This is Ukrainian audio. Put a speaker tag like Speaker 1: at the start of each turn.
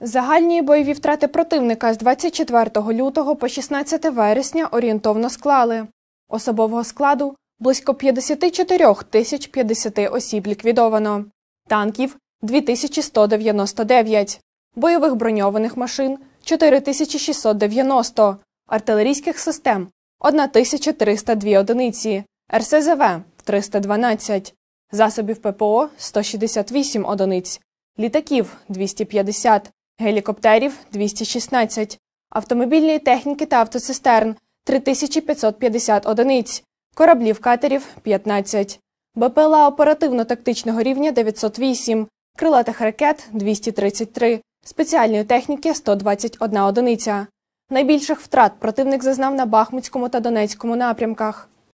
Speaker 1: Загальні бойові втрати противника з 24 лютого по 16 вересня орієнтовно склали. Особового складу близько 54 тисяч 50 осіб ліквідовано, танків 2199, бойових броньованих машин 4690, артилерійських систем 1302 одиниці, РСЗВ 312, засобів ППО 168 одиниць, літаків 250 гелікоптерів 216, автомобільної техніки та автоцистерн 3550 одиниць, кораблів катерів 15, БПЛА оперативно-тактичного рівня 908, крилатих ракет 233, спеціальної техніки 121 одиниця. Найбільших втрат противник зазнав на Бахмутському та Донецькому напрямках.